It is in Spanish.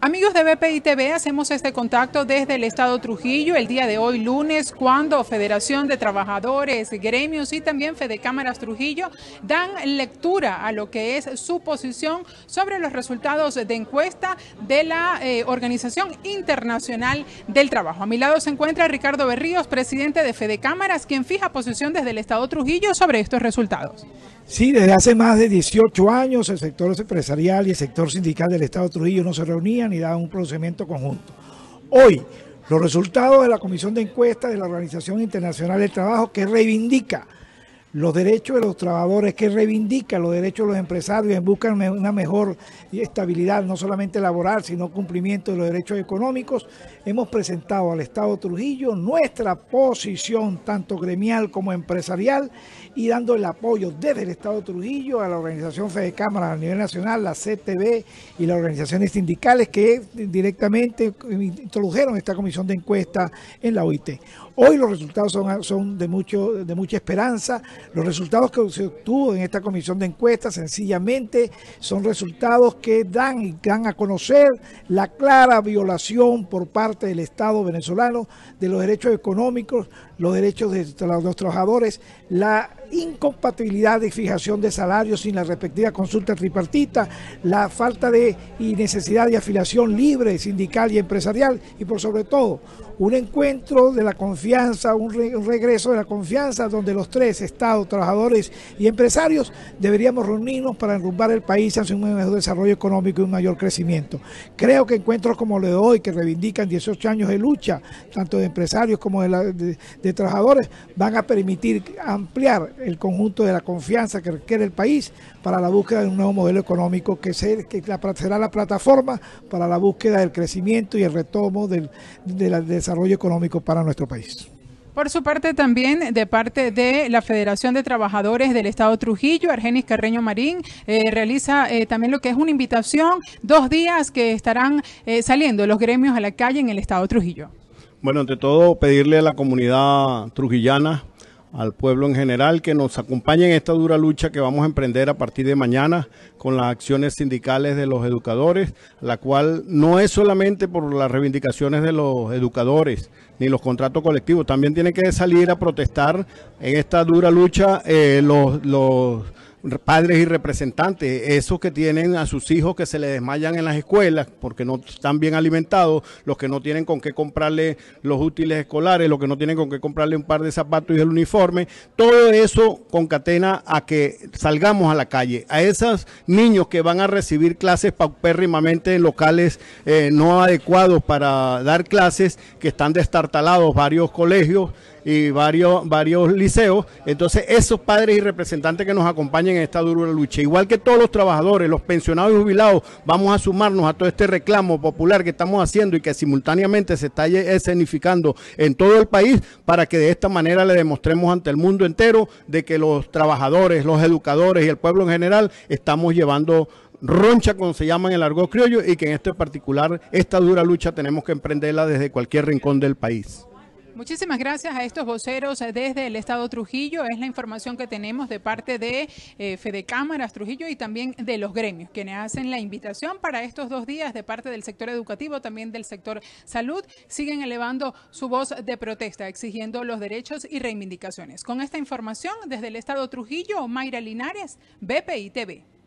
Amigos de BPI TV, hacemos este contacto desde el Estado Trujillo el día de hoy, lunes, cuando Federación de Trabajadores, gremios y también Fede Cámaras Trujillo dan lectura a lo que es su posición sobre los resultados de encuesta de la eh, Organización Internacional del Trabajo. A mi lado se encuentra Ricardo Berríos, presidente de Fede Cámaras, quien fija posición desde el Estado Trujillo sobre estos resultados. Sí, desde hace más de 18 años el sector empresarial y el sector sindical del Estado Trujillo no se reunían ni un procedimiento conjunto. Hoy, los resultados de la Comisión de Encuesta de la Organización Internacional del Trabajo que reivindica los derechos de los trabajadores, que reivindican los derechos de los empresarios en busca de una mejor estabilidad, no solamente laboral, sino cumplimiento de los derechos económicos, hemos presentado al Estado Trujillo nuestra posición, tanto gremial como empresarial, y dando el apoyo desde el Estado Trujillo a la Organización Fede Cámara a nivel nacional, la CTB y las organizaciones sindicales que directamente introdujeron esta comisión de encuesta en la OIT. Hoy los resultados son, son de, mucho, de mucha esperanza los resultados que se obtuvo en esta comisión de encuestas sencillamente son resultados que dan y dan a conocer la clara violación por parte del Estado venezolano de los derechos económicos, los derechos de los trabajadores, la incompatibilidad de fijación de salarios sin la respectiva consulta tripartita, la falta de necesidad de afiliación libre, sindical y empresarial, y por sobre todo, un encuentro de la confianza, un, regreso de la confianza, donde los tres, Estados, trabajadores y empresarios, deberíamos reunirnos para enrumbar el país hacia un mejor desarrollo económico y un mayor crecimiento. Creo que encuentros como el de hoy, que reivindican 18 años de lucha, tanto de empresarios como de trabajadores, van a permitir ampliar el conjunto de la confianza que requiere el país para la búsqueda de un nuevo modelo económico que, será la plataforma para la búsqueda del crecimiento y el retomo del, desarrollo económico para nuestro país. Por su parte, también de parte de la Federación de Trabajadores del Estado Trujillo, Argenis Carreño Marín, eh, realiza eh, también lo que es una invitación, dos días que estarán eh, saliendo los gremios a la calle en el Estado Trujillo. Bueno, ante todo, pedirle a la comunidad trujillana al pueblo en general que nos acompañe en esta dura lucha que vamos a emprender a partir de mañana con las acciones sindicales de los educadores, la cual no es solamente por las reivindicaciones de los educadores ni los contratos colectivos, también tiene que salir a protestar en esta dura lucha eh, los, los padres y representantes, esos que tienen a sus hijos que se les desmayan en las escuelas porque no están bien alimentados, los que no tienen con qué comprarle los útiles escolares, los que no tienen con qué comprarle un par de zapatos y el uniforme, todo eso concatena a que salgamos a la calle. A esos niños que van a recibir clases paupérrimamente en locales eh, no adecuados para dar clases, que están destartalados varios colegios, y varios, varios liceos. Entonces, esos padres y representantes que nos acompañan en esta dura lucha, igual que todos los trabajadores, los pensionados y jubilados, vamos a sumarnos a todo este reclamo popular que estamos haciendo y que simultáneamente se está escenificando en todo el país para que de esta manera le demostremos ante el mundo entero de que los trabajadores, los educadores y el pueblo en general estamos llevando roncha, como se llama en el argot criollo, y que en este particular, esta dura lucha tenemos que emprenderla desde cualquier rincón del país. Muchísimas gracias a estos voceros eh, desde el Estado Trujillo. Es la información que tenemos de parte de eh, Fede Cámaras Trujillo y también de los gremios, quienes hacen la invitación para estos dos días de parte del sector educativo, también del sector salud. Siguen elevando su voz de protesta, exigiendo los derechos y reivindicaciones. Con esta información, desde el Estado Trujillo, Mayra Linares, BPI TV.